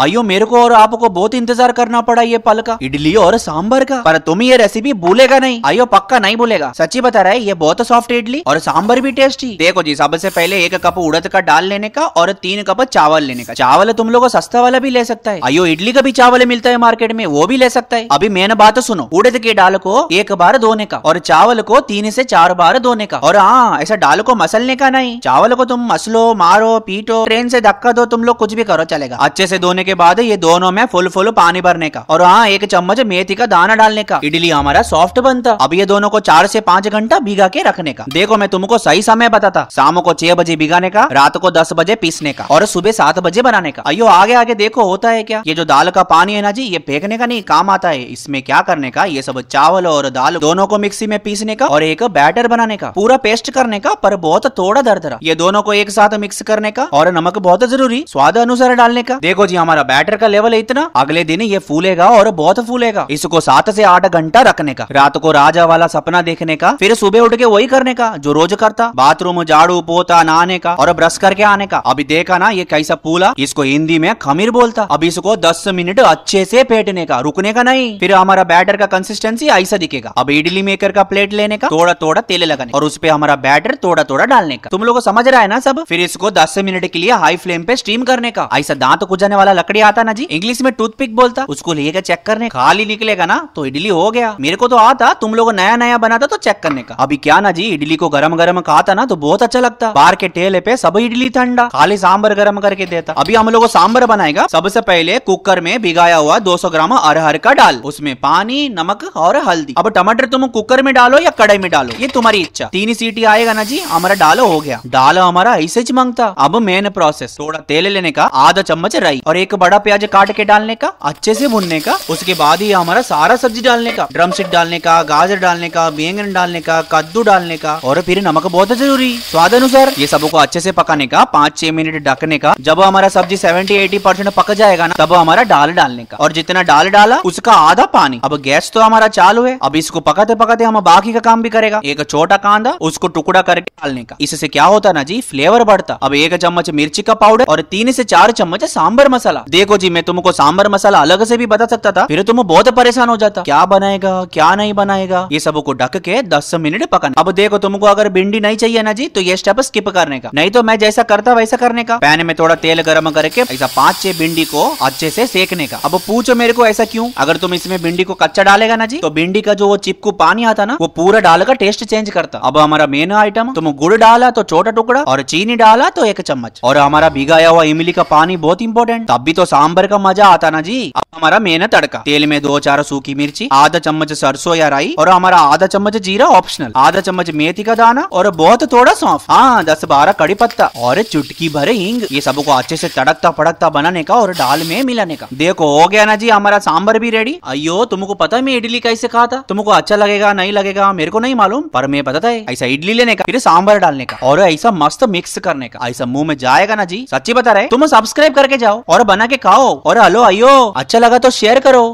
आइयो मेरे को और आपको बहुत इंतजार करना पड़ा ये पल का इडली और सांबर का पर तुम ये रेसिपी भूलेगा नहीं आइयो पक्का नहीं भूलेगा सच्ची बता रहा है ये बहुत सॉफ्ट इडली और सांबर भी टेस्टी देखो जी सबसे पहले एक कप उड़द का डाल लेने का और तीन कप चावल लेने का चावल तुम लोग सस्ता वाला भी ले सकता है आइयो इडली का भी चावल मिलता है मार्केट में वो भी ले सकता है अभी मेन बात सुनो उड़द के डाल को एक बार धोने का और चावल को तीन से चार बार धोने का और हाँ ऐसा डाल को मसलने का नहीं चावल को तुम मसलो मारो पीटो ट्रेन से धक्का दो तुम लोग कुछ भी करो चलेगा अच्छे से धोने के बाद ये दोनों में फुल फुल पानी भरने का और हाँ एक चम्मच मेथी का दाना डालने का इडली हमारा सॉफ्ट बनता अब ये दोनों को चार से पाँच घंटा भिगा के रखने का देखो मैं तुमको सही समय बताता शाम को छह बजे भिगाने का रात को दस बजे पीसने का और सुबह सात बजे बनाने का अयो आगे आगे देखो होता है क्या ये जो दाल का पानी है ना जी ये फेंकने का नहीं काम आता है इसमें क्या करने का ये सब चावल और दाल दोनों को मिक्सी में पीसने का और एक बैटर बनाने का पूरा पेस्ट करने का पर बहुत थोड़ा दर ये दोनों को एक साथ मिक्स करने का और नमक बहुत जरूरी स्वाद अनुसार डालने का देखो जी हमारे हमारा बैटर का लेवल है इतना अगले दिन ये फूलेगा और बहुत फूलेगा इसको सात से आठ घंटा रखने का रात को राजा वाला सपना देखने का फिर सुबह उठ के वही करने का जो रोज करता बाथरूम झाड़ू पोता नहाने का और ब्रश करके आने का अभी देखा ना ये कैसा फूला इसको हिंदी में खमीर बोलता अब इसको दस मिनट अच्छे से फेटने का रुकने का नहीं फिर हमारा बैटर का कंसिस्टेंसी ऐसा दिखेगा अब इडली मेकर का प्लेट लेने का थोड़ा थोड़ा तेल लगाने और उस पर हमारा बैटर थोड़ा थोड़ा डालने का तुम लोग समझ रहा है ना सब फिर इसको दस मिनट के लिए हाई फ्लेम पे स्टीम करने का ऐसा दांत कुजाने वाला लकड़ी आता ना जी इंग्लिश में टूथपिक बोलता उसको लेके चेक करने खाली निकलेगा ना तो इडली हो गया मेरे को तो आता तुम लोग नया नया बनाता तो चेक करने का अभी क्या ना जी इडली को गरम गरम खाता ना तो बहुत अच्छा लगता बाहर के ठेले पे सब इडली ठंडा खाली सांबर गरम करके देता अभी हम लोग सांबर बनाएगा सबसे पहले कुकर में भिगाया हुआ 200 ग्राम अरहर का डाल उसमें पानी नमक और हल्दी अब टमाटर तुम कुकर में डालो या कड़ाई में डालो ये तुम्हारी इच्छा तीन सीटी आएगा ना जी हमारा डालो हो गया डालो हमारा ऐसे मांगता अब मेन प्रोसेस थोड़ा तेल लेने का आधा चम्मच राई और एक बड़ा प्याज काट के डालने का अच्छे से भुनने का उसके बाद ही हमारा सारा सब्जी डालने का ड्रम सीट डालने का गाजर डालने का बैंगन डालने का कद्दू डालने का और फिर नमक बहुत जरूरी स्वाद अनुसार ये सबको अच्छे से पकाने का पाँच छह मिनट ढकने का जब हमारा सब्जी सेवेंटी एटी परसेंट पक जाएगा ना तब हमारा डाल डालने का और जितना डाल डाला उसका आधा पानी अब गैस तो हमारा चालू है अब इसको पकाते पकाते हम बाकी का काम भी करेगा एक छोटा कांदा उसको टुकड़ा करके डालने का इससे क्या होता ना जी फ्लेवर बढ़ता अब एक चम्मच मिर्ची का पाउडर और तीन से चार चम्मच सांबर मसाला देखो जी मैं तुमको सांबर मसाला अलग से भी बता सकता था फिर तुम बहुत परेशान हो जाता क्या बनाएगा क्या नहीं बनाएगा ये सब को ढक के दस मिनट पकाना अब देखो तुमको अगर भिंडी नहीं चाहिए ना जी तो ये स्टेप स्किप करने का नहीं तो मैं जैसा करता वैसा करने का पैन में थोड़ा तेल गर्म करके ऐसा पाँच छह भिंडी को अच्छे से सेकने का अब पूछो मेरे को ऐसा क्यों अगर तुम इसमें भिंडी को कच्चा डालेगा ना जी तो भिंडी का जो वो चिपकू पानी आता ना वो पूरा डाल का टेस्ट चेंज करता अब हमारा मेन आइटम तुम गुड़ डाला तो छोटा टुकड़ा और चीनी डाला तो एक चम्मच और हमारा भिगाया हुआ इमली का पानी बहुत इंपॉर्टेंट तब भी तो सांबर का मजा आता ना जी अब हमारा मेन तड़का तेल में दो चार सूखी मिर्ची आधा चम्मच सरसों या राई और हमारा आधा चम्मच जीरा ऑप्शनल आधा चम्मच मेथी का दाना और बहुत थोड़ा सौंफ हाँ दस बारह कड़ी पत्ता और चुटकी भरे हिंग ये सबको अच्छे से तड़कता पड़कता बनाने का और दाल में मिलाने का देखो हो गया ना जी हमारा सांबर भी रेडी अयो तुमको पता है मैं इडली कैसे खा था तुमको अच्छा लगेगा नहीं लगेगा मेरे को नहीं मालूम पर मैं पता था ऐसा इडली लेने का फिर सांबर डालने का और ऐसा मस्त मिक्स करने का ऐसा मुंह में जाएगा ना जी सच्ची बता रहे तुम सब्सक्राइब करके जाओ और बना बना के खाओ और हेलो आइयो अच्छा लगा तो शेयर करो